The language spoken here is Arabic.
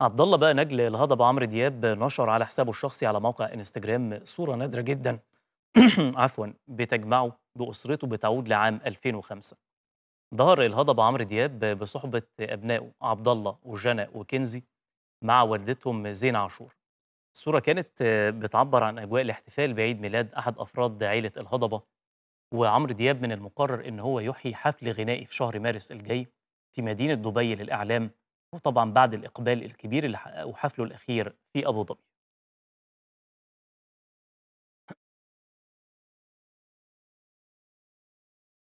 عبد الله بقى نجل الهضبة عمرو دياب نشر على حسابه الشخصي على موقع انستجرام صورة نادرة جدا عفوا بتجمعه بأسرته بتعود لعام 2005 ظهر الهضبة عمرو دياب بصحبة أبنائه عبد الله وجنى وكنزي مع والدتهم زين عاشور الصورة كانت بتعبر عن أجواء الاحتفال بعيد ميلاد أحد أفراد عيلة الهضبة وعمرو دياب من المقرر إن هو يحيي حفل غنائي في شهر مارس الجاي في مدينة دبي للإعلام وطبعا بعد الإقبال الكبير اللي حققه حفله الأخير في أبو ظبي